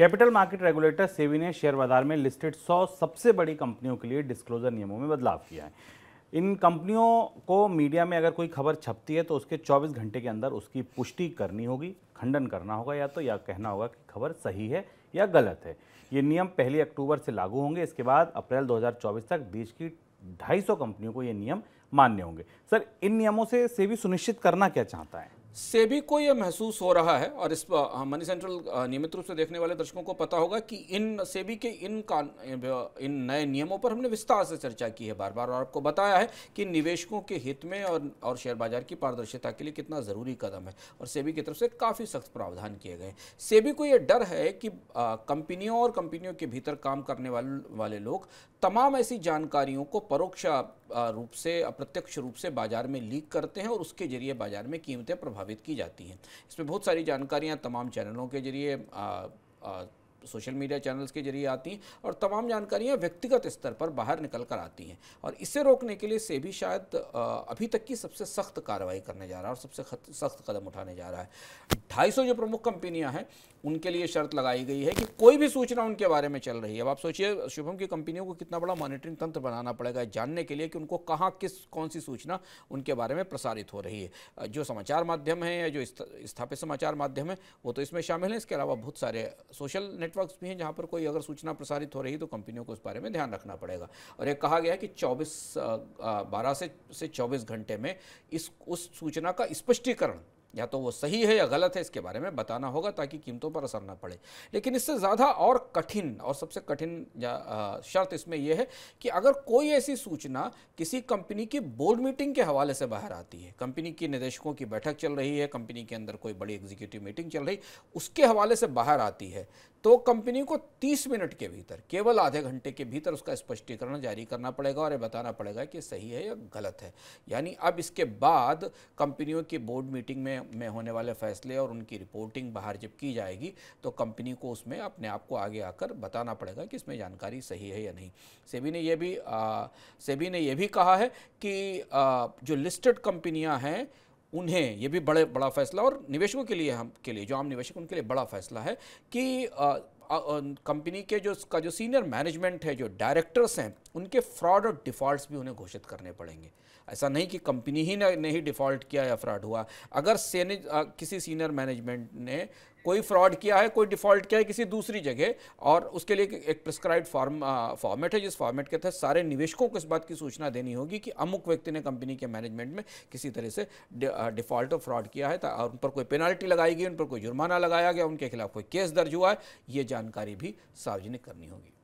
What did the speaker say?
capital market regulator सेवी ने share बाजार में लिस्टेड 100 सबसे बड़ी कंपनियों के लिए डिस्क्लोजर नियमों में बदलाव किया है इन कंपनियों को मीडिया में अगर कोई खबर छपती है तो उसके 24 घंटे के अंदर उसकी पुष्टि करनी होगी खंडन करना होगा या तो या कहना होगा कि खबर सही है या गलत है ये नियम पहली अक्टूबर से लागू होंगे इसके बाद अप्रैल दो तक देश की ढाई कंपनियों को ये नियम मान्य होंगे सर इन नियमों से सेवी सुनिश्चित करना क्या चाहता है से भी को यह महसूस हो रहा है और इस मनी सेंट्रल हाँ, हाँ, नियमित रूप से देखने वाले दर्शकों को पता होगा कि इन सेबी के इन का इन नए नियमों पर हमने विस्तार से चर्चा की है बार बार और आपको बताया है कि निवेशकों के हित में और और शेयर बाजार की पारदर्शिता के लिए कितना ज़रूरी कदम है और सेबी की तरफ से काफ़ी सख्त प्रावधान किए गए सेबी को यह डर है कि कंपनियों और कंपनियों के भीतर काम करने वाले वाले लोग तमाम ऐसी जानकारियों को परोक्ष रूप से अप्रत्यक्ष रूप से बाज़ार में लीक करते हैं और उसके ज़रिए बाज़ार में कीमतें प्रभावित की जाती हैं इसमें बहुत सारी जानकारियाँ तमाम चैनलों के ज़रिए सोशल मीडिया चैनल्स के जरिए आती हैं और तमाम जानकारियां व्यक्तिगत स्तर पर बाहर निकल कर आती हैं और इसे रोकने के लिए से भी शायद अभी तक की सबसे सख्त कार्रवाई करने जा रहा है और सबसे सख्त कदम उठाने जा रहा है ढाई जो प्रमुख कंपनियाँ हैं उनके लिए शर्त लगाई गई है कि कोई भी सूचना उनके बारे में चल रही है अब आप सोचिए शुभम की कंपनियों को कितना बड़ा मॉनिटरिंग तंत्र बनाना पड़ेगा जानने के लिए कि उनको कहाँ किस कौन सी सूचना उनके बारे में प्रसारित हो रही है जो समाचार माध्यम है या जो स्थापित समाचार माध्यम है वो तो इसमें शामिल हैं इसके अलावा बहुत सारे सोशल नेट नेटवर्क्स भी हैं जहाँ पर कोई अगर सूचना प्रसारित हो रही तो कंपनियों को उस बारे में ध्यान रखना पड़ेगा और ये कहा गया कि चौबीस बारह से से चौबीस घंटे में इस उस सूचना का स्पष्टीकरण या तो वो सही है या गलत है इसके बारे में बताना होगा ताकि कीमतों पर असर न पड़े लेकिन इससे ज़्यादा और कठिन और सबसे कठिन शर्त इसमें यह है कि अगर कोई ऐसी सूचना किसी कंपनी की बोर्ड मीटिंग के हवाले से बाहर आती है कंपनी की निदेशकों की बैठक चल रही है कंपनी के अंदर कोई बड़ी एग्जीक्यूटिव मीटिंग चल रही उसके हवाले से बाहर आती है तो कंपनी को 30 मिनट के भीतर केवल आधे घंटे के भीतर उसका स्पष्टीकरण जारी करना पड़ेगा और ये बताना पड़ेगा कि सही है या गलत है यानी अब इसके बाद कंपनियों की बोर्ड मीटिंग में में होने वाले फैसले और उनकी रिपोर्टिंग बाहर जब की जाएगी तो कंपनी को उसमें अपने आप को आगे आकर बताना पड़ेगा कि इसमें जानकारी सही है या नहीं सेबी ने यह भी सेबी ने यह भी कहा है कि आ, जो लिस्टेड कंपनियाँ हैं उन्हें ये भी बड़े बड़ा फैसला और निवेशकों के लिए हम के लिए जो आम निवेशक उनके लिए बड़ा फैसला है कि आ, कंपनी के जो का जो सीनियर मैनेजमेंट है जो डायरेक्टर्स हैं उनके फ्रॉड और डिफ़ॉल्ट भी उन्हें घोषित करने पड़ेंगे ऐसा नहीं कि कंपनी ही ने, नहीं डिफ़ॉल्ट किया या फ्रॉड हुआ अगर सेने किसी सीनियर मैनेजमेंट ने कोई फ्रॉड किया है कोई डिफॉल्ट किया है किसी दूसरी जगह और उसके लिए एक प्रिस्क्राइब फॉर्म फॉर्मेट है जिस फॉर्मेट के तहत सारे निवेशकों को इस बात की सूचना देनी होगी कि अमुक व्यक्ति ने कंपनी के मैनेजमेंट में किसी तरह से डिफॉल्ट और फ्रॉड किया है और उन पर कोई पेनाल्टी लगाई गई उन पर कोई जुर्माना लगाया गया उनके खिलाफ कोई केस दर्ज हुआ है ये जानकारी भी सार्वजनिक करनी होगी